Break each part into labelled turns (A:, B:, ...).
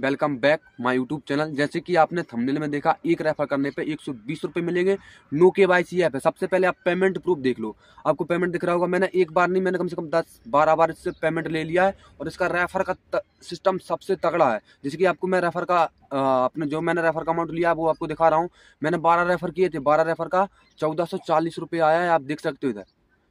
A: welcome back my YouTube channel जैसे कि आपने थंबनेल में देखा एक रेफर करने पे एक सौ बीस रुपये मिलेंगे नो के वाई सी ऐप है सबसे पहले आप पेमेंट प्रूफ देख लो आपको पेमेंट दिख रहा होगा मैंने एक बार नहीं मैंने कम से कम दस बारह बार इससे पेमेंट ले लिया है और इसका रेफर का त, सिस्टम सबसे तगड़ा है जैसे कि आपको मैं रेफर का अपने जो मैंने रेफर का अमाउंट लिया वो आपको दिखा रहा हूँ मैंने बारह रेफर किए थे बारह रेफर का चौदह सौ चालीस रुपये आया है आप देख सकते हो इधर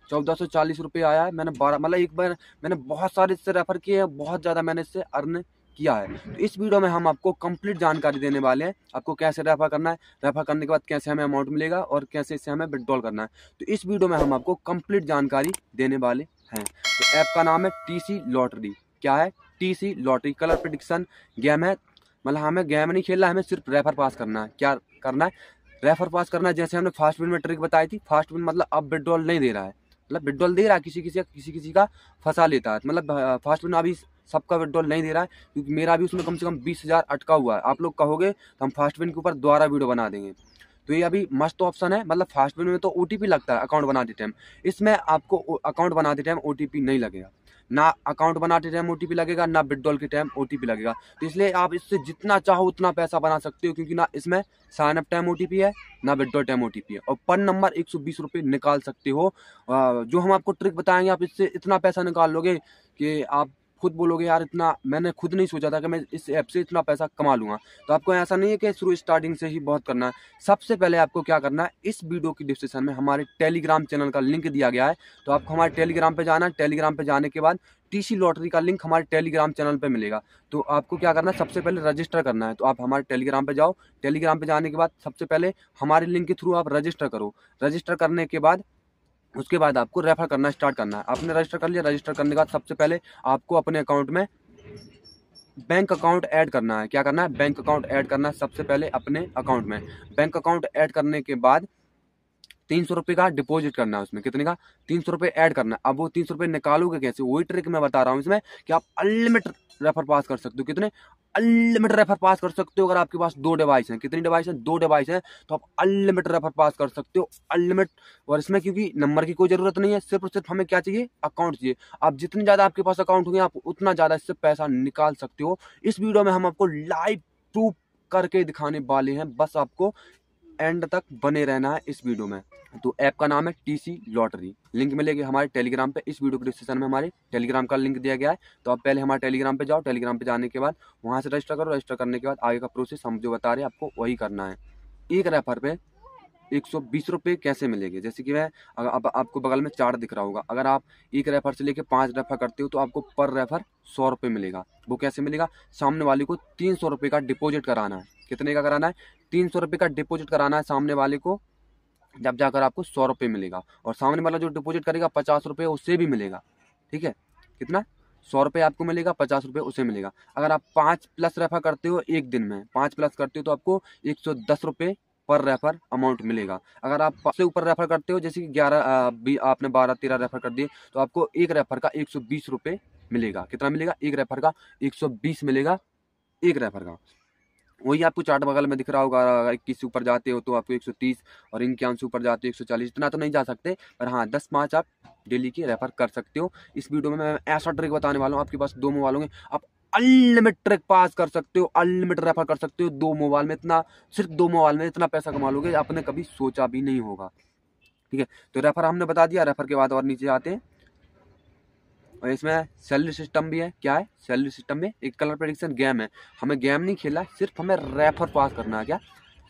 A: चौदह सौ चालीस रुपये आया है मैंने बारह मतलब एक बार मैंने बहुत सारे इससे रेफर किए हैं बहुत ज़्यादा मैंने इससे अर्न किया है तो इस वीडियो में हम आपको कंप्लीट जानकारी देने वाले हैं आपको कैसे रेफर करना है रेफर करने के बाद कैसे हमें अमाउंट मिलेगा और कैसे इसे हमें विड्रॉल करना है तो इस वीडियो में हम आपको कंप्लीट जानकारी देने वाले हैं तो ऐप का नाम है टी लॉटरी क्या है T lottery colour prediction game है मतलब हमें गेम नहीं खेलना हमें सिर्फ रेफर पास करना है क्या करना है रेफर पास करना है जैसे हमने फास्ट विन में ट्रिक बताई थी फास्ट विन मतलब अब विड्रॉल नहीं दे रहा है मतलब विड्रॉल दे रहा है किसी किसी का किसी किसी का फंसा लेता है मतलब फास्ट विन अभी सबका विड्रॉल नहीं दे रहा है क्योंकि मेरा भी उसमें कम से कम बीस हज़ार अटका हुआ है आप लोग कहोगे तो हम फास्ट बिन के ऊपर दोबारा वीडियो बना देंगे तो ये अभी मस्त ऑप्शन है मतलब फास्ट बिन में तो ओ लगता है अकाउंट बनाते टाइम इसमें आपको अकाउंट बनाते टाइम ओ नहीं लगेगा ना अकाउंट बनाते टाइम ओ लगेगा ना विड्रॉल के टाइम ओ लगेगा तो इसलिए आप इससे जितना चाहो उतना पैसा बना सकते हो क्योंकि ना इसमें साइन अप टाइम ओ है ना विड्रॉल टाइम ओ है और पर नंबर एक सौ निकाल सकते हो जो हम आपको ट्रिक बताएंगे आप इससे इतना पैसा निकाल लोगे कि आप खुद बोलोगे यार इतना मैंने खुद नहीं सोचा था कि मैं इस ऐप से इतना पैसा कमा लूँगा तो आपको ऐसा नहीं है कि शुरू स्टार्टिंग से ही बहुत करना है सबसे पहले आपको क्या करना है इस वीडियो की डिस्क्रिप्शन में हमारे टेलीग्राम चैनल का लिंक दिया गया है तो आपको हमारे टेलीग्राम पर जाना है टेलीग्राम पर जाने के बाद टीसी लॉटरी का लिंक हमारे टेलीग्राम चैनल पे मिलेगा तो आपको क्या करना है सबसे पहले रजिस्टर करना है तो आप हमारे टेलीग्राम पे जाओ टेलीग्राम पे जाने के बाद सबसे पहले हमारे लिंक के थ्रू आप रजिस्टर करो रजिस्टर करने के बाद उसके बाद आपको रेफ़र करना स्टार्ट करना है आपने रजिस्टर कर लिया रजिस्टर करने के बाद सबसे पहले आपको अपने अकाउंट में बैंक अकाउंट ऐड करना है क्या करना है बैंक अकाउंट ऐड करना है सबसे पहले अपने अकाउंट में बैंक अकाउंट ऐड करने के बाद तीन सौ रुपये का डिपॉजिट करना है उसमें कितने का तीन सौ रुपये ऐड करना है अब वो तीन सौ रुपये निकालोगे कैसे वही ट्रिक मैं बता रहा हूँ इसमें कि आप अनलिमिटेड रेफर पास कर सकते हो कितने अनलिमिटेड रेफर पास कर सकते हो अगर आपके पास दो डिवाइस हैं कितनी डिवाइस हैं दो डिवाइस हैं तो आप अनलिमिटेड रेफर पास कर सकते हो अनलिमिट और इसमें क्योंकि नंबर की कोई ज़रूरत नहीं है सिर्फ और सिर्फ हमें क्या चाहिए अकाउंट चाहिए आप जितने ज़्यादा आपके पास अकाउंट होंगे आप उतना ज़्यादा इससे पैसा निकाल सकते हो इस वीडियो में हम आपको लाइव प्रूफ करके दिखाने वाले हैं बस आपको एंड तक बने रहना है इस वीडियो में तो ऐप का नाम है टीसी लॉटरी लिंक मिलेगी हमारे टेलीग्राम पे इस वीडियो के डिस्क्रिप्शन में हमारे टेलीग्राम का लिंक दिया गया है तो आप पहले हमारे टेलीग्राम पे जाओ टेलीग्राम पे जाने के बाद वहाँ से रजिस्टर करो रजिस्टर करने के बाद आगे का प्रोसेस हम जो बता रहे हैं आपको वही करना है एक रेफर पे एक सौ बीस रुपये कैसे मिलेंगे जैसे कि मैं अगर आप, आपको बगल में चार दिख रहा होगा अगर आप एक रेफर से लेकर पाँच रेफर करते हो तो आपको पर रेफर सौ रुपये मिलेगा वो कैसे मिलेगा सामने वाले को तीन सौ रुपये का डिपॉजिट कराना है कितने का कराना है तीन सौ रुपये का डिपोजिट कराना है सामने वाले को जब जाकर आपको सौ रुपये मिलेगा और सामने वाला जो डिपोजिट करेगा पचास रुपये उससे भी मिलेगा ठीक है कितना सौ रुपये आपको मिलेगा पचास रुपये उसे मिलेगा अगर आप पाँच प्लस रेफर करते हो एक दिन में पाँच प्लस करते हो तो आपको एक सौ दस रुपये पर रेफर अमाउंट मिलेगा अगर आप से ऊपर रेफर करते हो जैसे कि ग्यारह आपने बारह तेरह रेफर कर दिए तो आपको एक रेफर का एक सौ बीस रुपये मिलेगा कितना मिलेगा एक रेफर का एक सौ बीस मिलेगा एक रेफर का वही आपको चार्ट बगल में दिख रहा होगा अगर इक्कीस ऊपर जाते हो तो आपको एक सौ तीस और इक्यावन ऊपर जाते हो एक सौ चालीस इतना तो नहीं जा सकते पर हाँ दस पाँच आप डेली के रेफर कर सकते हो इस वीडियो में मैं ऐसा ट्रिक बताने वाला हूँ आपके पास दो मोबाइल होंगे आप अनलिमिट ट्रिक पास कर सकते हो अनलिमिट रेफर कर सकते हो दो मोबाइल में इतना सिर्फ दो मोबाइल में इतना पैसा कमा लोगे आपने कभी सोचा भी नहीं होगा ठीक है तो रेफर हमने बता दिया रेफर के बाद और नीचे आते हैं और इसमें सैलरी सिस्टम भी है क्या है सैलरी सिस्टम में एक कलर प्रडिक्शन गेम है हमें गेम नहीं खेला सिर्फ हमें रेफर पास करना है क्या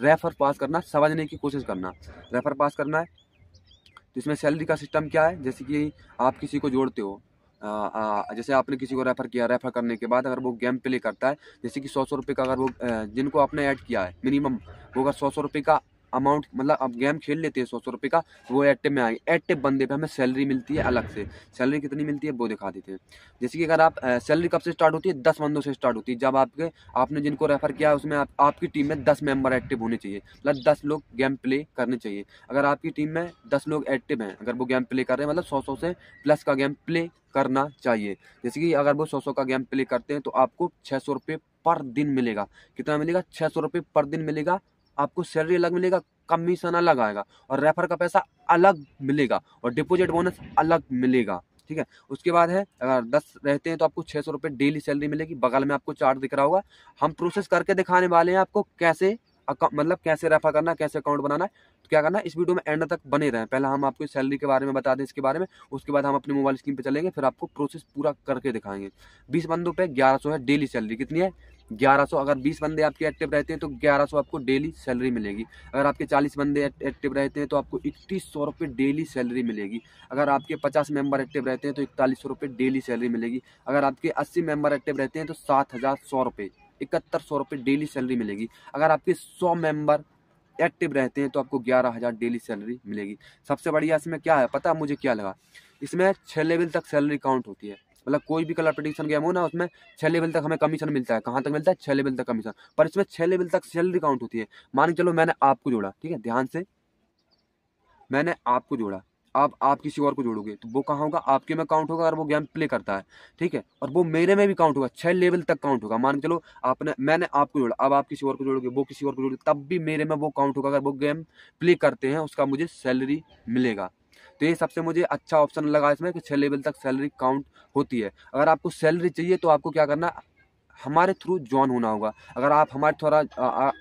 A: रेफर पास करना समझने की कोशिश करना रेफर पास करना है तो इसमें सैलरी का सिस्टम क्या है जैसे कि आप किसी को जोड़ते हो आ, आ, जैसे आपने किसी को रेफ़र किया रेफ़र करने के बाद अगर वो गेम प्ले करता है जैसे कि सौ सौ रुपये का अगर वो जिनको आपने ऐड किया है मिनिमम वो अगर सौ सौ रुपये का अमाउंट मतलब अब गेम खेल लेते हैं सौ सौ रुपये का वो एक्टिव में आए एक्टिव बंदे पे हमें सैलरी मिलती है अलग से सैलरी कितनी मिलती है वो दिखा देते हैं जैसे कि अगर आप सैलरी कब से स्टार्ट होती है दस बंदों से स्टार्ट होती है जब आपके आपने जिनको रेफर किया है उसमें आप, आपकी टीम में दस मेंबर एक्टिव होने चाहिए मतलब दस लोग गेम प्ले करने चाहिए अगर आपकी टीम में दस लोग एक्टिव हैं अगर वो गेम प्ले कर रहे हैं मतलब सौ सौ से प्लस का गेम प्ले करना चाहिए जैसे कि अगर वो सौ सौ का गेम प्ले करते हैं तो आपको छः सौ रुपये पर दिन मिलेगा कितना मिलेगा छः सौ रुपये पर दिन मिलेगा आपको सैलरी अलग मिलेगा कमीशन अलग आएगा और रेफर का पैसा अलग मिलेगा और डिपोजिट बोनस अलग मिलेगा ठीक है उसके बाद है अगर दस रहते हैं तो आपको छः सौ रुपये डेली सैलरी मिलेगी बगल में आपको चार्ट दिख रहा होगा हम प्रोसेस करके दिखाने वाले हैं आपको कैसे मतलब कैसे रेफर करना है कैसे अकाउंट बनाना है तो क्या करना है इस वीडियो में एंड तक बने रहें पहले हम आपको सैलरी के बारे में बता दें इसके बारे में उसके बाद हम अपने मोबाइल स्क्रीन पर चलेंगे फिर आपको प्रोसेस पूरा करके दिखाएंगे बीस बंदों पर ग्यारह है डेली सैलरी कितनी है 1100 अगर 20 बंदे आपके एक्टिव रहते हैं तो 1100 आपको डेली सैलरी मिलेगी अगर आपके 40 बंदे एक्टिव रहते हैं तो आपको इक्कीस सौ रुपये डेली सैलरी मिलेगी अगर आपके 50 मेंबर एक्टिव रहते हैं तो इकतालीस सौ रुपये डेली सैलरी मिलेगी अगर आपके 80 मेंबर एक्टिव रहते हैं तो सात हज़ार सौ रुपये इकहत्तर सौ रुपये डेली सैलरी मिलेगी अगर आपके सौ मेंबर एक्टिव रहते हैं तो आपको ग्यारह हज़ार डेली सैलरी मिलेगी सबसे बढ़िया इसमें क्या है पता मुझे क्या लगा इसमें छः लेवल तक सैलरी काउंट होती है मतलब कोई भी कलर प्रडिक्शन गेम हो ना उसमें छः लेवल तक हमें कमीशन मिलता है कहाँ तक मिलता है छः लेवल तक कमीशन पर इसमें छः लेवल तक सैलरी काउंट होती है मान के चलो मैंने आपको जोड़ा ठीक है ध्यान से मैंने आपको जोड़ा आप आप किसी और को जोड़ोगे तो वो कहाँ होगा आपके में काउंट होगा अगर वो गेम प्ले करता है ठीक है और वो मेरे में भी काउंट होगा छः लेवल तक काउंट होगा मान के चलो आपने मैंने आपको जोड़ा अब आप किसी और को जोड़ोगे वो किसी और को जोड़ोगे तब भी मेरे में वो काउंट होगा अगर वो गेम प्ले करते हैं उसका मुझे सैलरी मिलेगा तो ये सबसे मुझे अच्छा ऑप्शन लगा इसमें कि छः लेवल तक सैलरी काउंट होती है अगर आपको सैलरी चाहिए तो आपको क्या करना हमारे थ्रू ज्वाइन होना होगा अगर आप हमारे द्वारा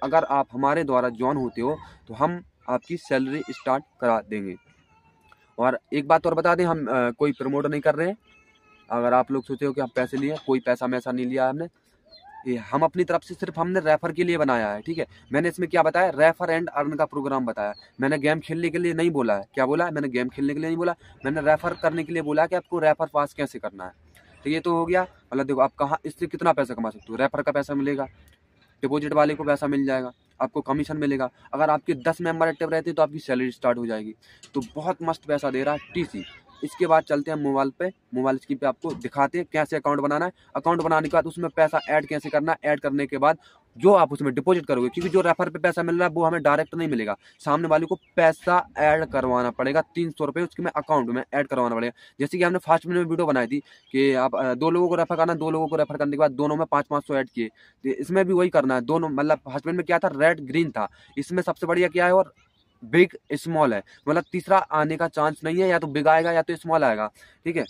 A: अगर आप हमारे द्वारा ज्वाइन होते हो तो हम आपकी सैलरी स्टार्ट करा देंगे और एक बात और बता दें हम आ, कोई प्रमोट नहीं कर रहे हैं अगर आप लोग सोचे हो कि आप पैसे लिए कोई पैसा वैसा नहीं लिया हमने हम अपनी तरफ से सिर्फ हमने रेफर के लिए बनाया है ठीक है मैंने इसमें क्या बताया रेफर एंड अर्न का प्रोग्राम बताया मैंने गेम खेलने के लिए नहीं बोला है क्या बोला है मैंने गेम खेलने के लिए नहीं बोला मैंने रेफर करने के लिए बोला कि आपको रेफर पास कैसे करना है तो ये तो हो गया मतलब देखो आप कहाँ इससे कितना पैसा कमा सकते हो रेफर का पैसा मिलेगा डिपोजिट वाले को पैसा मिल जाएगा आपको कमीशन मिलेगा अगर आपके दस मेंबर एक्टिव रहते हैं तो आपकी सैलरी स्टार्ट हो जाएगी तो बहुत मस्त पैसा दे रहा है टीसी इसके बाद चलते हैं मोबाइल पे मोबाइल स्क्रीन पे आपको दिखाते हैं कैसे अकाउंट बनाना है अकाउंट बनाने के बाद उसमें पैसा ऐड कैसे करना है ऐड करने के बाद जो आप उसमें डिपॉजिट करोगे क्योंकि जो रेफर पे पैसा मिल रहा है वो हमें डायरेक्ट नहीं मिलेगा सामने वाले को पैसा ऐड करवाना पड़ेगा तीन सौ रुपये उसके में अकाउंट में ऐड करवाना पड़ेगा जैसे कि हमने फर्स्ट मिनट में वीडियो बनाई थी कि आप दो लोगों को रेफर करना दो लोगों को रेफर करने के बाद दोनों में पाँच पाँच सौ ऐड किए तो इसमें भी वही करना है दोनों मतलब फर्स्ट मिनट में क्या था रेड ग्रीन था इसमें सबसे बढ़िया क्या है और बिग स्मॉल है मतलब तीसरा आने का चांस नहीं है या तो बिग आएगा या तो स्मॉल आएगा ठीक है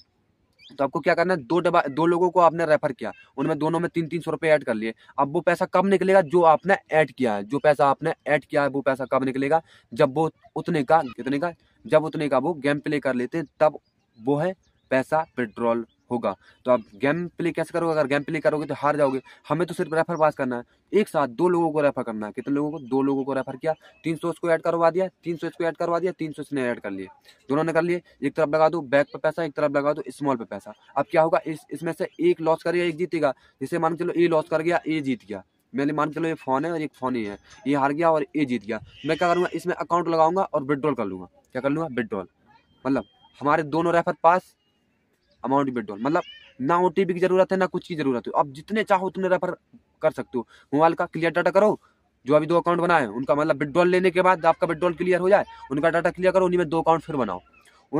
A: तो आपको क्या करना है दो डबा दो लोगों को आपने रेफर किया उनमें दोनों में तीन तीन सौ रुपये ऐड कर लिए अब वो पैसा कब निकलेगा जो आपने ऐड किया है जो पैसा आपने ऐड किया है वो पैसा कब निकलेगा जब वो उतने का कितने का जब उतने का वो गेम प्ले कर लेते हैं तब वो है पैसा पेट्रोल होगा तो आप गेम प्ले कैसे करोगे अगर गेम प्ले करोगे तो हार जाओगे हमें तो सिर्फ रेफर पास करना है एक साथ दो लोगों को रेफर करना है कितने लोगों को दो लोगों को रेफर किया तीन सौ उसको ऐड करवा दिया तीन सौ इसको ऐड करवा दिया तीन सौ इसने ऐड कर लिए दोनों ने कर लिए एक तरफ लगा दो बैक पर पैसा एक तरफ लगा दो स्मॉल पर पैसा अब क्या होगा इस इसमें से एक लॉस करेगा एक जीतेगा जिसे मान चलो ए लॉस कर गया ए जीत गया मैंने मान चलो ये फ़ोन है और एक फ़ोन ही है ये हार गया और ए जीत गया मैं क्या करूँगा इसमें अकाउंट लगाऊंगा और विदड्रॉल कर लूँगा क्या कर लूँगा विदड्रॉल मतलब हमारे दोनों रेफर पास अमाउंट विड्रॉल मतलब ना ओ की जरूरत है ना कुछ की जरूरत हो अब जितने चाहो तुमने रेफर कर सकते हो मोबाइल का क्लियर डाटा करो जो अभी दो अकाउंट बनाए उनका मतलब विड्रॉल लेने के बाद आपका विड्रॉल क्लियर हो जाए उनका डाटा क्लियर करो उन्हीं में दो अकाउंट फिर बनाओ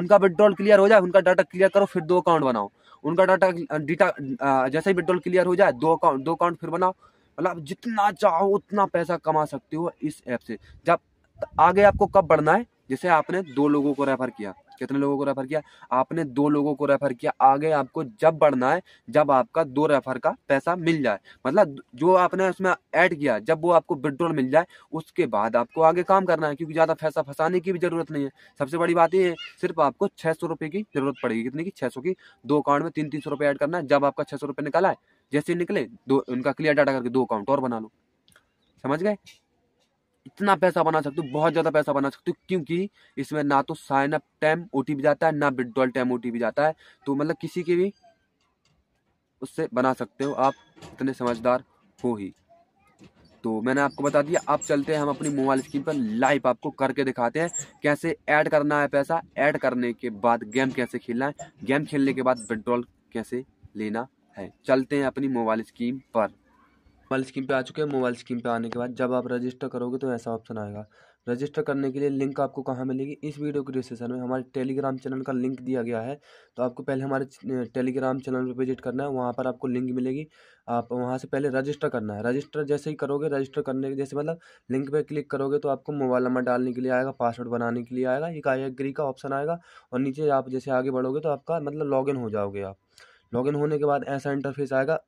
A: उनका विड्रॉल क्लियर हो जाए उनका डाटा क्लियर करो फिर दो अकाउंट बनाओ उनका डाटा डाटा जैसे ही विड्रॉल क्लियर हो जाए दो अकाउंट दो अकाउंट फिर बनाओ मतलब जितना चाहो उतना पैसा कमा सकते हो इस ऐप से जब आगे आपको कब बढ़ना है जैसे आपने दो लोगों को रेफर किया कितने लोगों को रेफर किया आपने दो लोगों को रेफर किया आगे आपको जब बढ़ना है जब आपका दो रेफर का पैसा मिल जाए मतलब जो आपने उसमें ऐड किया जब वो आपको विड्रॉल मिल जाए उसके बाद आपको आगे काम करना है क्योंकि ज़्यादा पैसा फंसाने की भी ज़रूरत नहीं है सबसे बड़ी बात यह है सिर्फ आपको छह सौ की ज़रूरत पड़ेगी कितनी की छह सौ की दो अकाउंट में तीन तीन सौ रुपये ऐड करना है जब आपका छह सौ रुपये निकला है जैसे निकले दो उनका क्लियर डाटा करके दो अकाउंट और बना लो समझ गए इतना पैसा बना सकते हो बहुत ज़्यादा पैसा बना सकते हो क्योंकि इसमें ना तो साइन अप टाइम ओ जाता है ना विड्रॉल टाइम ओ जाता है तो मतलब किसी के भी उससे बना सकते हो आप इतने समझदार हो ही तो मैंने आपको बता दिया आप चलते हैं हम अपनी मोबाइल स्क्रीन पर लाइव आपको करके दिखाते हैं कैसे ऐड करना है पैसा ऐड करने के बाद गेम कैसे खेलना है गेम खेलने के बाद विड्रॉल कैसे लेना है चलते हैं अपनी मोबाइल स्क्रीन पर मोबाइल स्कीम पे आ चुके हैं मोबाइल स्कीम पे आने के बाद जब आप रजिस्टर करोगे तो ऐसा ऑप्शन आएगा रजिस्टर करने के लिए लिंक आपको कहाँ मिलेगी इस वीडियो के डिस्क्रिप्शन में हमारे टेलीग्राम चैनल का लिंक दिया गया है तो आपको पहले हमारे टेलीग्राम चैनल पर विजिट करना है वहाँ पर आपको लिंक मिलेगी आप वहाँ से पहले रजिस्टर करना है रजिस्टर जैसे ही करोगे रजिस्टर करने के जैसे मतलब लिंक पर क्लिक करोगे तो आपको मोबाइल नंबर डालने के लिए आएगा पासवर्ड बनाने के लिए आएगा एक आई का ऑप्शन आएगा और नीचे आप जैसे आगे बढ़ोगे तो आपका मतलब लॉगिन हो जाओगे आप लॉगिन होने के बाद ऐसा इंटरफेस आएगा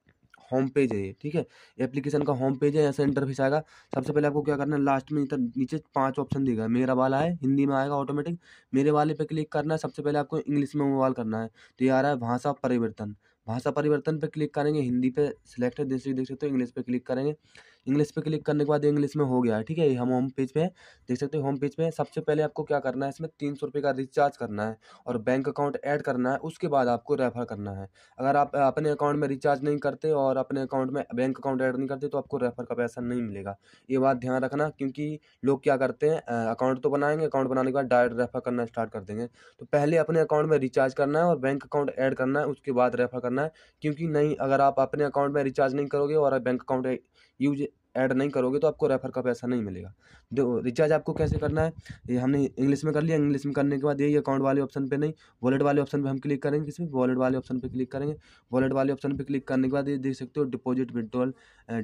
A: होम पेज है ये ठीक है एप्लीकेशन का होम पेज है ऐसा इंटरफेस आएगा सबसे पहले आपको क्या करना है लास्ट में इधर नीचे पांच ऑप्शन देगा मेरा वाला है हिंदी में आएगा ऑटोमेटिक मेरे वाले पे क्लिक करना है सबसे पहले आपको इंग्लिश में मोबाइल करना है तो ये आ रहा है भाषा परिवर्तन भाषा परिवर्तन पर क्लिक करेंगे हिंदी पे सिलेक्ट है जैसे देख सकते हो इंग्लिश पे क्लिक करेंगे इंग्लिश पे क्लिक करने के बाद इंग्लिश में हो गया है ठीक है हम होम पेज पे देख सकते हैं होम पेज पे सबसे पहले आपको क्या करना है इसमें तीन सौ रुपये का रिचार्ज करना है और बैंक अकाउंट ऐड करना है उसके बाद आपको रेफ़र करना है अगर आप अपने अकाउंट में रिचार्ज नहीं करते और अपने अकाउंट में बैंक अकाउंट ऐड नहीं करते तो आपको रेफ़र का पैसा नहीं मिलेगा ये बात ध्यान रखना क्योंकि लोग क्या करते हैं अकाउंट तो बनाएंगे अकाउंट बनाने के बाद डायरेक्ट रेफ़र करना स्टार्ट कर देंगे तो पहले अपने अकाउंट में रिचार्ज करना है और बैंक अकाउंट ऐड करना है उसके बाद रेफ़र करना है क्योंकि नहीं अगर आप अपने अकाउंट में रिचार्ज नहीं करोगे और बैंक अकाउंट यूज ऐड नहीं करोगे तो आपको रेफर का पैसा नहीं मिलेगा दो रिचार्ज आपको कैसे करना है ये हमने इंग्लिश में कर लिया इंग्लिश में करने के बाद यही अकाउंट वाले ऑप्शन पे नहीं वॉलेट वाले ऑप्शन पे हम क्लिक करेंगे इसमें वॉलेट वाले ऑप्शन पे क्लिक करेंगे वॉलेट वाले ऑप्शन पे क्लिक करने के बाद ये देख सकते हो deposit withdrawal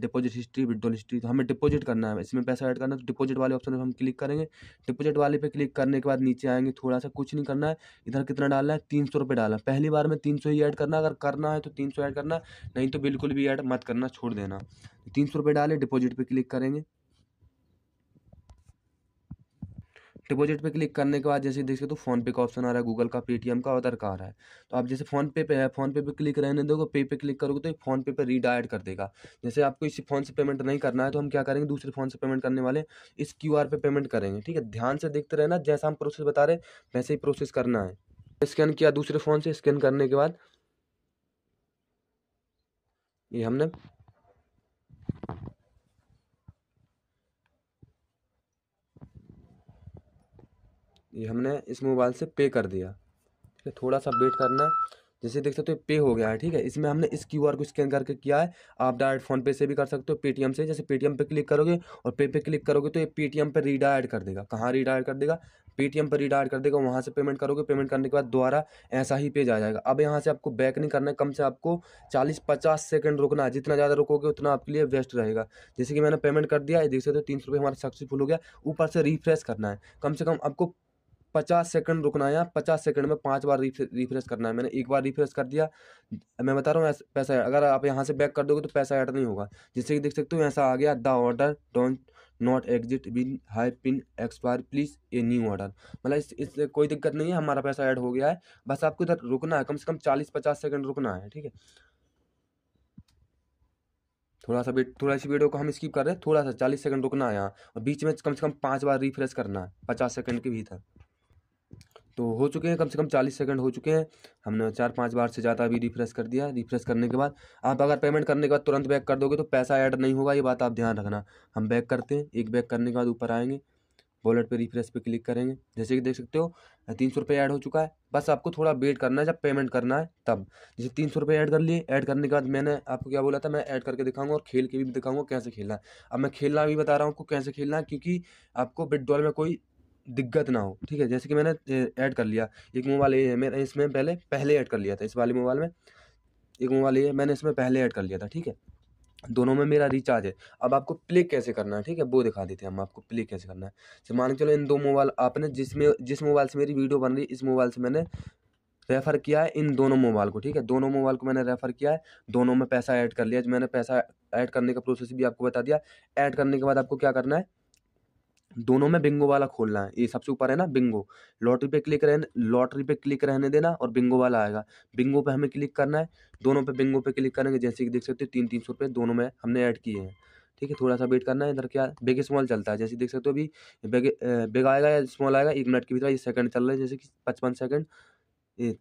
A: deposit history withdrawal history तो हमें डिपोजिट करना है इसमें पैसा ऐड करना है तो डिपोजिट वाले ऑप्शन पर हम क्लिक करेंगे डिपोजिट वाले पर क्लिक करने के बाद नीचे आएंगे थोड़ा सा कुछ नहीं करना है इधर कितना डालना है तीन सौ रुपये डालना पहली बार में तीन सौ ही ऐड करना अगर करना है तो तीन सौ ऐड करना नहीं तो बिल्कुल भी ऐड मत करना छोड़ देना तीन सौ रुपये डाले डिपॉजिट पे क्लिक करेंगे डिपॉजिट पे क्लिक करने के बाद जैसे देख सकते हो तो फोन पे का ऑप्शन आ रहा है गूगल का पेटीएम का अदर का आ रहा है तो आप जैसे फोन पे पे है फोन पे पे क्लिक रहने दोगे पे पे क्लिक करोगे तो फोन पे पे रीडायरेक्ट कर देगा जैसे आपको इसी फोन से पेमेंट नहीं करना है तो हम क्या करेंगे दूसरे फोन से पेमेंट करने वाले इस क्यू पे पेमेंट करेंगे ठीक है ध्यान से देखते रहना जैसा हम प्रोसेस बता रहे वैसे ही प्रोसेस करना है स्कैन किया दूसरे फ़ोन से स्कैन करने के बाद ये हमने ये हमने इस मोबाइल से पे कर दिया ठीक है थोड़ा सा वेट करना है जैसे देख सकते हो पे हो गया है ठीक है इसमें हमने इस क्यू को स्कैन करके किया है आप डायरेक्ट फोन पे से भी कर सकते हो पेटीएम से जैसे पेटीएम पे क्लिक करोगे और पे पे क्लिक करोगे तो ये पेटीएम पे रीडायरेक्ट कर देगा कहाँ रीडायरेक्ट कर देगा पेटीएम पर रिडायर कर देगा वहाँ से पेमेंट करोगे पेमेंट करने के बाद दोबारा ऐसा ही पे जा जाएगा अब यहाँ से आपको बैक नहीं करना है कम से आपको चालीस पचास सेकेंड रुकना है जितना ज़्यादा रुकोगे उतना आपके लिए वेस्ट रहेगा जैसे कि मैंने पेमेंट कर दिया है देख सकते हो तीन सौ हमारा सक्सेसफुल हो गया ऊपर से रिफ्रेश करना है कम से कम आपको पचास सेकंड रुकना है पचास सेकंड में पांच बार रिफ्रेश करना है मैंने एक बार रिफ्रेश कर दिया मैं बता रहा हूँ पैसा अगर आप यहाँ से बैक कर दोगे तो पैसा ऐड नहीं होगा जिससे कि देख सकते हो ऐसा आ गया the order don't not exit bin high pin expire please a new order मतलब इस इससे कोई दिक्कत नहीं है हमारा पैसा ऐड हो गया है बस आपको इधर रुकना है कम से कम चालीस पचास सेकंड रुकना है ठीक है थोड़ा सा वेट थोड़ा सी वीडियो को हम स्किप कर रहे हैं थोड़ा सा चालीस सेकंड रुकना है यहाँ और बीच में कम से कम पाँच बार रिफ्रेश करना है पचास सेकंड के भीतर तो हो चुके हैं कम से कम चालीस सेकंड हो चुके हैं हमने चार पांच बार से ज़्यादा अभी रिफ्रेश कर दिया रिफ्रेश करने के बाद आप अगर पेमेंट करने के बाद तुरंत बैक कर दोगे तो पैसा ऐड नहीं होगा ये बात आप ध्यान रखना हम बैक करते हैं एक बैक करने के बाद ऊपर आएंगे वॉलेट पे रिफ्रेश पे क्लिक करेंगे जैसे कि देख सकते हो तीन सौ रुपये ऐड हो चुका है बस आपको थोड़ा वेट करना है जब पेमेंट करना है तब जैसे तीन सौ रुपये ऐड कर लिए ऐड करने के बाद मैंने आपको क्या बोला था मैं ऐड करके दिखाऊंगा और खेल के भी दिखाऊंगा कैसे खेलना है अब मैं खेलना भी बता रहा हूँ आपको कैसे खेलना है क्योंकि आपको बिट में कोई दिक्कत ना हो ठीक है जैसे कि मैंने ऐड कर लिया एक मोबाइल ये है मेरा इसमें पहले पहले ऐड कर लिया था इस वाले मोबाइल में एक मोबाइल ये मैंने इसमें पहले ऐड कर लिया था ठीक है दोनों में मेरा रिचार्ज है अब आपको प्ले कैसे करना है ठीक है वो दिखा देते हैं हम आपको प्ले कैसे करना है जब मान के चलो इन दो मोबाइल आपने जिसमें जिस मोबाइल से मेरी वीडियो बन रही इस मोबाइल से मैंने रेफ़र किया है इन दोनों मोबाइल को ठीक है दोनों मोबाइल को मैंने रेफ़र किया है दोनों में पैसा ऐड कर लिया मैंने पैसा ऐड करने का प्रोसेस भी आपको बता दिया ऐड करने के बाद आपको क्या करना है दोनों में बिंगो वाला खोलना है ये सबसे ऊपर है ना बिंगो लॉटरी पे क्लिक रहने लॉटरी पे क्लिक रहने देना और बिंगो वाला आएगा बिंगो पे हमें क्लिक करना है दोनों पे बिंगो पे क्लिक करेंगे जैसे कि देख सकते हो तीन तीन सौ रुपये दोनों में हमने ऐड किए हैं ठीक है थोड़ा सा वेट करना है इधर क्या बिग स्मॉल चलता है जैसे देख सकते हो अभी बिग बिग आएगा या स्मॉल आएगा एक मिनट के भीतर ये सेकंड चल रहा है जैसे कि पचपन सेकंड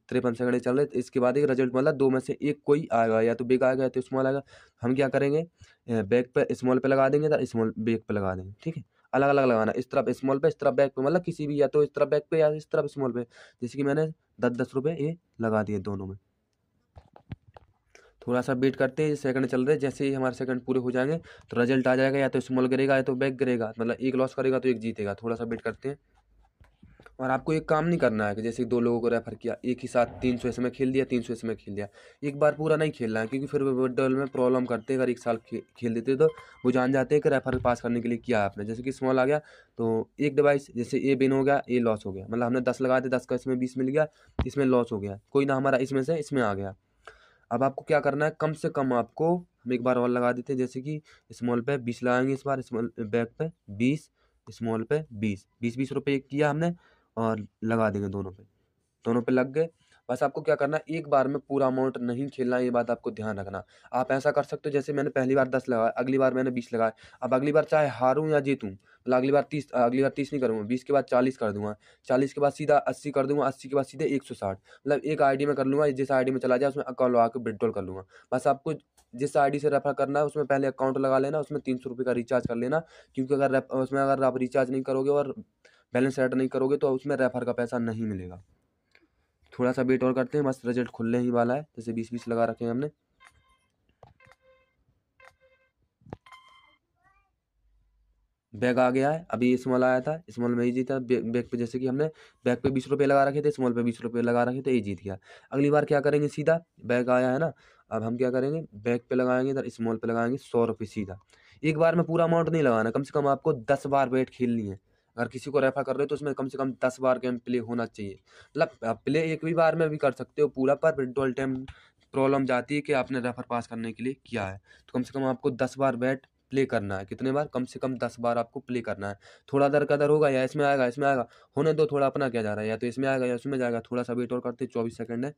A: तिरपन सेकंड चल रहे इसके बाद एक रिजल्ट मतलब दो में से एक कोई आएगा या तो बिग आएगा या तो स्मॉल आएगा हम क्या करेंगे बैग पे स्मॉल पर लगा देंगे या स्मॉल बेग पर लगा देंगे ठीक है अलग अलग लगाना इस तरफ स्मॉल पे इस तरफ बैक पे मतलब किसी भी या तो इस तरफ बैक पे या इस तरफ स्मॉल पे जैसे कि मैंने दस दस रुपये ये लगा दिए दोनों में थोड़ा सा वेट करते हैं सेकंड चल रहे जैसे ही हमारे सेकंड पूरे हो जाएंगे तो रिजल्ट आ जाएगा या तो स्मॉल गिरेगा या तो बैक गिरेगा मतलब एक लॉस करेगा तो एक जीतेगा थोड़ा सा वेट करते हैं और आपको एक काम नहीं करना है कि जैसे दो लोगों को रेफर किया एक ही साथ तीन सौ समय खेल दिया तीन सौ समय खेल दिया एक बार पूरा नहीं खेलना है क्योंकि फिर डबल में प्रॉब्लम करते हैं अगर एक साल खेल देते तो वो जान जाते हैं कि रेफर पास करने के लिए किया आपने जैसे कि स्मॉल आ गया तो एक डिवाइस जैसे ए बिन हो गया ए लॉस हो गया मतलब हमने दस लगा दिया दस का इसमें बीस मिल गया इसमें लॉस हो गया कोई ना हमारा इसमें से इसमें आ गया अब आपको क्या करना है कम से कम आपको हम एक बार और लगा देते हैं जैसे कि स्मॉल पे बीस लगाएंगे इस बार स्मॉल बैक पे बीस स्मॉल पे बीस बीस बीस रुपये किया हमने और लगा देंगे दोनों पे दोनों पे लग गए बस आपको क्या करना है एक बार में पूरा अमाउंट नहीं खेलना ये बात आपको ध्यान रखना आप ऐसा कर सकते हो जैसे मैंने पहली बार दस लगाया अगली बार मैंने बीस लगाया अब अगली बार चाहे हारूँ या जीतूँ मतलब अगली बार तीस अगली बार तीस नहीं करूँगा बीस के बाद चालीस कर दूंगा चालीस के बाद सीधा अस्सी कर दूंगा अस्सी के बाद सीधे एक सौ साठ मतलब एक आई में कर लूँगा जिस आई में चला जाए उसमें अकाउंट लगा के विड्रॉल कर लूँगा बस आपको जिस आई से रेफर करना है उसमें पहले अकाउंट लगा लेना उसमें तीन सौ रुपये का रिचार्ज कर लेना क्योंकि अगर उसमें अगर आप रिचार्ज नहीं करोगे और बैलेंस ऐड नहीं करोगे तो उसमें रेफर का पैसा नहीं मिलेगा थोड़ा सा वेट और करते हैं बस रिजल्ट खुलने ही वाला है जैसे बीस बीस लगा रखे हैं हमने बैग आ गया है अभी स्मॉल आया था स्मॉल में ही जीता बैग पे जैसे कि हमने बैग पे बीस रुपये लगा रखे थे स्मॉल पे बीस रुपये लगा रखे थे ये जीत गया अगली बार क्या करेंगे सीधा बैग आया है ना अब हम क्या करेंगे बैग पे लगाएंगे इधर स्मॉल पे लगाएंगे सौ रुपये सीधा एक बार में पूरा अमाउंट नहीं लगाना कम से कम आपको दस बार बैट खेलनी है अगर किसी को रेफर कर रहे हो तो उसमें कम से कम दस बार गेम प्ले होना चाहिए मतलब प्ले एक भी बार में भी कर सकते हो पूरा पर विड्रॉल टाइम प्रॉब्लम जाती है कि आपने रेफर पास करने के लिए किया है तो कम से कम आपको दस बार बैट प्ले करना है कितने बार कम से कम दस बार आपको प्ले करना है थोड़ा दर का दर होगा या इसमें आएगा इसमें आएगा होने दो थोड़ा अपना क्या जा रहा है या तो इसमें आएगा या उसमें जाएगा थोड़ा सा वेट और करते चौबीस सेकंड है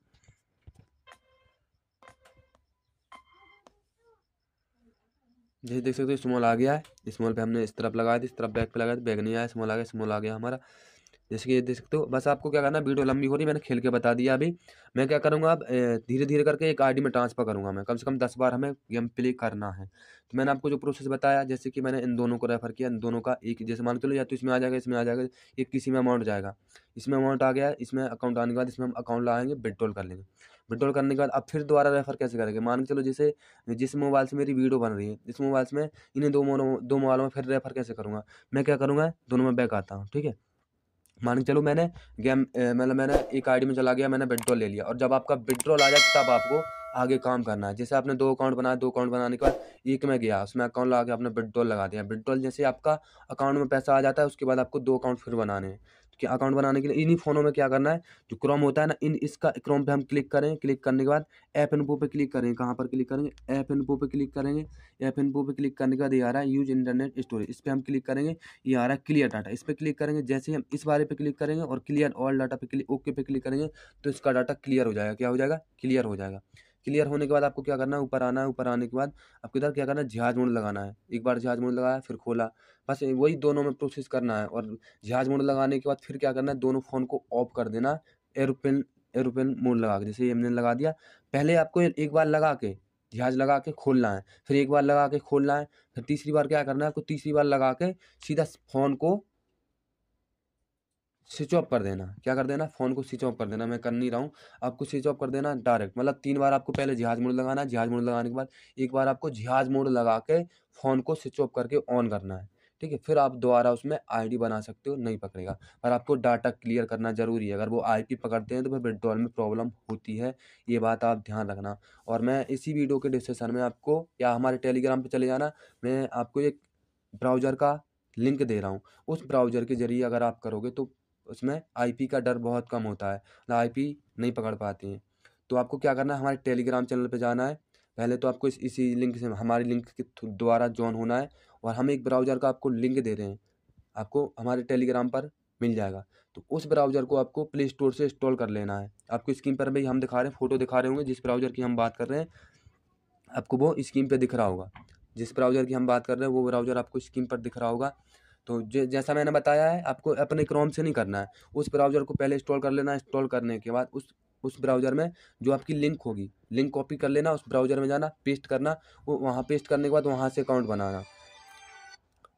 A: जैसे देख सकते हो स्मॉल आ गया है स्मॉल पे हमने इस तरफ लगाया था इस तरफ बैक पे लगाया था बैग नहीं आया स्मॉल आ गया स्मॉल आ गया हमारा जैसे कि ये देख सकते हो बस आपको क्या करना वीडियो लंबी हो रही मैंने खेल के बता दिया अभी मैं क्या करूँगा अब धीरे धीरे करके एक आईडी में ट्रांसफर करूँगा मैं कम से कम दस बार हमें गेम प्ले करना है तो मैंने आपको जो प्रोसेस बताया जैसे कि मैंने इन दोनों को रेफर किया इन दोनों का एक जैसे मान चलो या तो इसमें आ जाएगा इसमें आ जाएगा ये किसी में अमाउंट जाएगा इसमें अमाउंट आ गया इसमें अकाउंट आने के बाद इसमें हम अकाउंट लाएंगे विड्रॉल कर लेंगे विड्रॉल करने के बाद अब फिर दोबारा रेफर कैसे करेंगे मान के चलो जैसे जिस मोबाइल से मेरी वीडियो बन रही है इस मोबाइल से मैं इन्हें दो दो मोबाइलों में फिर रेफर कैसे करूँगा मैं क्या करूँगा दोनों में बैक आता हूँ ठीक है मान के चलो मैंने गेम मतलब मैंने एक आईडी में चला गया मैंने विड्रॉल ले लिया और जब आपका विड्रॉल आ जाए तब आपको आगे काम करना है जैसे आपने दो अकाउंट बनाया दो अकाउंट बनाने के बाद एक में गया उसमें अकाउंट लगा के आपने विड्रॉल लगा दिया विड्रॉल जैसे आपका अकाउंट में पैसा आ जाता है उसके बाद आपको दो अकाउंट फिर बनाने हैं कि अकाउंट बनाने के लिए इन्हीं फ़ोनों में क्या करना है जो क्रोम होता है ना इन इसका क्रोम पे हम क्लिक करें क्लिक करने के बाद ऐप पो पे क्लिक करेंगे कहाँ पर क्लिक करेंगे ऐप पो पे क्लिक करेंगे ऐप पो पे क्लिक करने के बाद ये आ रहा है यूज इंटरनेट स्टोरेज इस पर हम क्लिक करेंगे ये आ रहा है क्लियर डाटा इस पर क्लिक करेंगे जैसे हम इस बारे पर क्लिक करेंगे और क्लियर ऑल डाटा पे क्लिक ओके पे क्लिक करेंगे तो इसका डाटा क्लियर हो जाएगा क्या हो जाएगा क्लियर हो जाएगा क्लियर होने के बाद आपको क्या करना है ऊपर आना है ऊपर आने के बाद आपको इधर क्या करना है जहाज मोड़ लगाना है एक बार जहाज मोड़ लगाया फिर खोला बस वही दोनों में प्रोसेस करना है और जहाज मोड़ लगाने के बाद फिर क्या करना है दोनों फ़ोन को ऑफ कर देना एरोप्लेन एरोप्लेन मोड लगा के जैसे हमने लगा दिया पहले आपको एक बार लगा के जहाज लगा के खोलना है फिर एक बार लगा के खोलना है फिर तीसरी बार क्या करना है आपको तीसरी बार लगा के सीधा फ़ोन को स्विच ऑफ कर देना क्या कर देना फ़ोन को स्विच ऑफ कर देना मैं कर नहीं रहा हूँ आपको स्विच ऑफ कर देना डायरेक्ट मतलब तीन बार आपको पहले जहाज मोड लगाना है जहाज मोड लगाने के बाद एक बार आपको जहाज मोड लगा के फ़ोन को स्विच ऑफ करके ऑन करना है ठीक है फिर आप दोबारा उसमें आईडी बना सकते हो नहीं पकड़ेगा पर आपको डाटा क्लियर करना ज़रूरी है अगर वो आईपी पकड़ते हैं तो फिर विड्रॉल में प्रॉब्लम होती है ये बात आप ध्यान रखना और मैं इसी वीडियो के डिस्क्रिप्शन में आपको या हमारे टेलीग्राम पर चले जाना मैं आपको एक ब्राउज़र का लिंक दे रहा हूँ उस ब्राउज़र के ज़रिए अगर आप करोगे तो उसमें आईपी का डर बहुत कम होता है आई आईपी नहीं पकड़ पाती हैं तो आपको क्या करना है हमारे टेलीग्राम चैनल पर जाना है पहले तो आपको इस इसी लिंक से हमारी लिंक के द्वारा ज्वाइन होना है और हम एक ब्राउज़र का आपको लिंक दे रहे हैं आपको हमारे टेलीग्राम पर मिल जाएगा तो उस ब्राउज़र को आपको प्ले स्टोर से इंस्टॉल कर लेना है आपको स्क्रीन पर भी हम दिखा रहे हैं फ़ोटो दिखा रहे होंगे जिस ब्राउज़र की हम बात कर रहे हैं आपको वो स्क्रीन पर दिख रहा होगा जिस ब्राउज़र की हम बात कर रहे हैं वो ब्राउज़र आपको स्क्रीन पर दिख रहा होगा तो जैसा मैंने बताया है आपको अपने क्रोम से नहीं करना है उस ब्राउज़र को पहले इंस्टॉल कर लेना इंस्टॉल करने के बाद उस उस ब्राउज़र में जो आपकी लिंक होगी लिंक कॉपी कर लेना उस ब्राउज़र में जाना पेस्ट करना वो वहाँ पेस्ट करने के बाद वहाँ से अकाउंट बनाना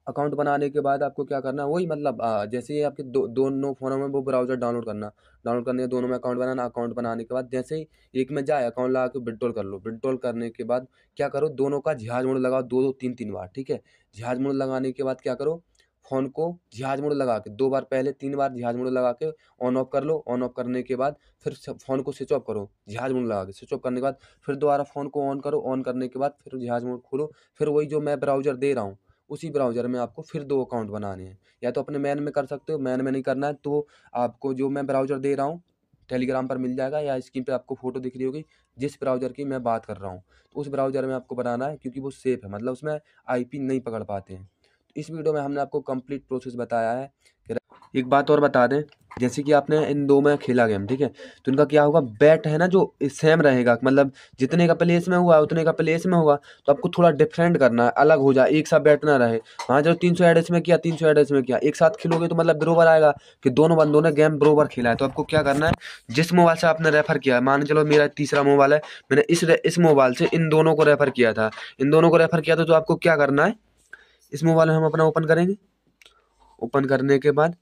A: अकाउंट बनाने के बाद आपको क्या करना है वही मतलब जैसे ही आपके दो दोनों फ़ोनों में वो ब्राउज़र डाउनलोड करना डाउनलोड करने के दोनों में अकाउंट बनाना अकाउंट बनाने के बाद जैसे ही एक में जाए अकाउंट लगा के विड्रॉल कर लो विड्रॉल करने के बाद क्या करो दोनों का जहाज मोड़ लगाओ दो दो तीन तीन बार ठीक है जहाज मोड़ लगाने के बाद क्या करो फ़ोन को जहाज मोड लगा के दो बार पहले तीन बार जहाज मोड लगा के ऑन ऑफ कर लो ऑन ऑफ करने के बाद फिर फ़ोन को स्विच ऑफ करो जहाज मोड लगा के स्विच ऑफ करने के बाद फिर दोबारा फ़ोन को ऑन करो ऑन करने के बाद फिर जहाज मोड खोलो फिर वही जो मैं ब्राउज़र दे रहा हूँ उसी ब्राउज़र में आपको फिर दो अकाउंट बनाने हैं या तो अपने मैन में कर सकते हो मैन में नहीं करना है तो आपको जो मैं ब्राउज़र दे रहा हूँ टेलीग्राम पर मिल जाएगा या स्क्रीन पे आपको फोटो दिख रही होगी जिस ब्राउज़र की मैं बात कर रहा हूँ तो उस ब्राउज़र में आपको बनाना है क्योंकि वो सेफ़ है मतलब उसमें आईपी नहीं पकड़ पाते हैं इस वीडियो में हमने आपको कंप्लीट प्रोसेस बताया है एक बात और बता दें जैसे कि आपने इन दो में खेला गेम ठीक है तो इनका क्या होगा बैट है ना जो सेम रहेगा मतलब जितने का प्लेस में हुआ उतने का प्लेस में हुआ तो आपको थोड़ा डिफरेंट करना है अलग हो जाए एक साथ बैट ना रहे हाँ जो तीन सौ एडेस में किया तीन सौ एडेस में किया एक साथ खेलोगे तो मतलब बरोबर आएगा कि दोनों बंदों ने गेम बरोबर खेला है तो आपको क्या करना है जिस मोबाइल से आपने रेफर किया है मान चलो मेरा तीसरा मोबाइल है मैंने इस इस मोबाइल से इन दोनों को रेफर किया था इन दोनों को रेफर किया था तो आपको क्या करना है इस मोबाइल में हम अपना ओपन करेंगे ओपन करने के बाद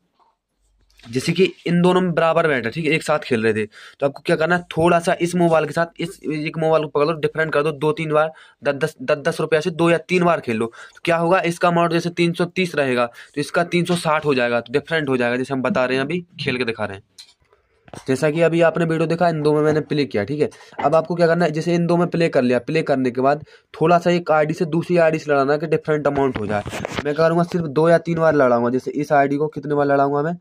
A: जैसे कि इन दोनों में बराबर बैठे ठीक है एक साथ खेल रहे थे तो आपको क्या करना है थोड़ा सा इस मोबाइल के साथ इस एक मोबाइल को पकड़ लो डिफरेंट कर दो दो तीन बार दस दस दस दस रुपया से दो या तीन बार खेल लो तो क्या होगा इसका अमाउंट जैसे तीन सौ तीस रहेगा तो इसका तीन सौ साठ हो जाएगा तो डिफरेंट हो जाएगा जैसे हम बता रहे हैं अभी खेल के दिखा रहे हैं जैसा कि अभी आपने वीडियो देखा इन दो में मैंने प्ले किया ठीक है अब आपको क्या करना है जैसे इन दो में प्ले कर लिया प्ले करने के बाद थोड़ा सा एक आईडी से दूसरी आईडी से लड़ाना कि डिफरेंट अमाउंट हो जाए मैं करूँगा सिर्फ दो या तीन बार लड़ाऊंगा जैसे इस आईडी को कितने बार लड़ाऊंगा मैं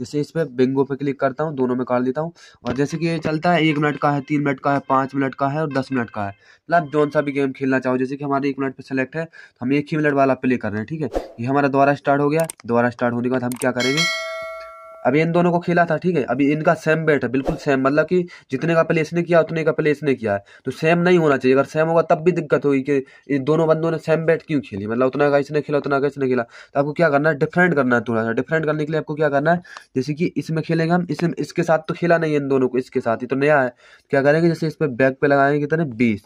A: जैसे इस पर बिंगो पर क्लिक करता हूँ दोनों में काट देता हूँ और जैसे कि ये चलता है एक मिनट का है तीन मिनट का है पाँच मिनट का है और दस मिनट का है मतलब जौन सा भी गेम खेलना चाहो जैसे कि हमारे एक मिनट पर सेलेक्ट है तो हम एक ही मिनट वाला प्ले कर रहे हैं ठीक है ये हमारा दोबारा स्टार्ट हो गया दोबारा स्टार्ट होने के बाद हम क्या करेंगे अभी इन दोनों को खेला था ठीक है अभी इनका सेम बैट है बिल्कुल सेम मतलब कि जितने का प्लेस ने किया उतने का प्लेस ने किया है तो सेम नहीं होना चाहिए अगर सेम होगा तब भी दिक्कत होगी कि इन दोनों बंदों ने सेम बैट क्यों खेली मतलब उतना का इसने खेला उतना का इसने खेला तो आपको क्या करना है डिफरेंट करना है थोड़ा सा डिफरेंट करने के लिए आपको क्या करना है जैसे कि इसमें खेलेंगे हम इसमें इसके साथ तो खेला नहीं है इन दोनों को इसके साथ ही तो नया है तो क्या करेंगे जैसे इस पर बैक पर लगाएंगे कितने बीस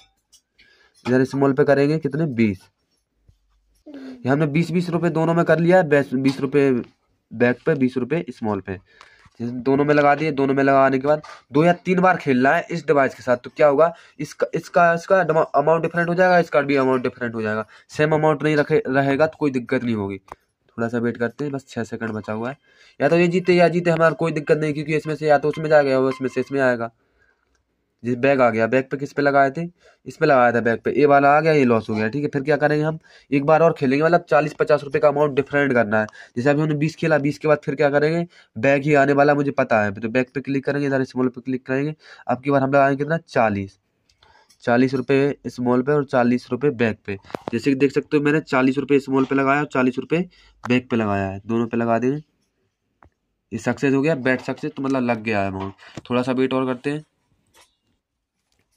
A: इधर स्मॉल पर करेंगे कितने बीस हमने बीस बीस रुपये दोनों में कर लिया है बीस रुपये बैक पे बीस रुपये स्मॉल पे दोनों में लगा दिए दोनों में लगाने के बाद दो या तीन बार खेलना है इस डिवाइस के साथ तो क्या होगा इसका इसका इसका अमाउंट डिफरेंट हो जाएगा इसका भी अमाउंट डिफरेंट हो जाएगा सेम अमाउंट नहीं रखे रहेगा तो कोई दिक्कत नहीं होगी थोड़ा सा वेट करते हैं बस छः सेकंड बचा हुआ है या तो ये जीते या जीते हमारा कोई दिक्कत नहीं क्योंकि इसमें से या तो उसमें जाएगा या उसमें से इसमें आएगा जैसे बैग आ गया बैग पे किस पे लगाए थे इस पे लगाया था बैग पे ये वाला आ गया ये लॉस हो गया ठीक है फिर क्या करेंगे हम एक बार और खेलेंगे मतलब चालीस पचास रुपये का अमाउंट डिफरेंट करना है जैसे अभी हमने बीस खेला बीस के बाद फिर क्या करेंगे बैग ही आने वाला मुझे पता है तो बैग पर क्लिक करेंगे इधर स्मॉल पर क्लिक करेंगे अब की बार हम लगाएंगे कितना चालीस चालीस रुपये स्मॉल पे और चालीस रुपये बैग पे जैसे कि देख सकते हो मैंने चालीस रुपये स्मॉल पे लगाया और चालीस रुपये बैग पे लगाया है दोनों पे लगा देंगे ये सक्सेस हो गया बैट सक्सेस तो मतलब लग गया है अमाउंट थोड़ा सा वेट और करते हैं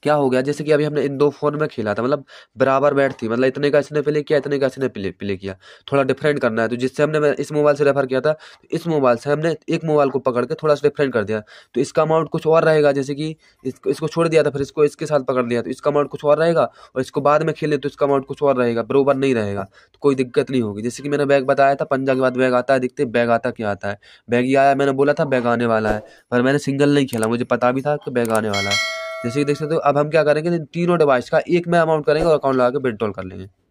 A: क्या हो गया जैसे कि अभी हमने इन दो फोन में खेला था मतलब बराबर बैट थी मतलब इतने का इसने प्ले किया इतने का इसने प्ले प्ले किया थोड़ा डिफरेंट करना है तो जिससे हमने इस मोबाइल से रेफर किया था तो इस मोबाइल से हमने एक मोबाइल को पकड़ के थोड़ा सा डिफरेंट कर दिया तो इसका अमाउंट कुछ और रहेगा जैसे कि इसको इसको छोड़ दिया था फिर इसको इसके साथ पकड़ लिया तो इसका अमाउंट कुछ और रहेगा और इसको बाद में खेले तो इसका अमाउंट कुछ और रहेगा बरोबर नहीं रहेगा तो कोई दिक्कत नहीं होगी जैसे कि मैंने बैग बताया था पंजा के बाद बैग आता है दिखते बैग आता क्या आता है बैग ही आया मैंने बोला था बैग आने वाला है पर मैंने सिंगल नहीं खेला मुझे पता भी था कि बैग आने वाला है जैसे कि देख सकते हो अब हम क्या करेंगे तीनों डिवाइस का एक में अमाउंट करेंगे और अकाउंट लगा के विड्रॉल कर लेंगे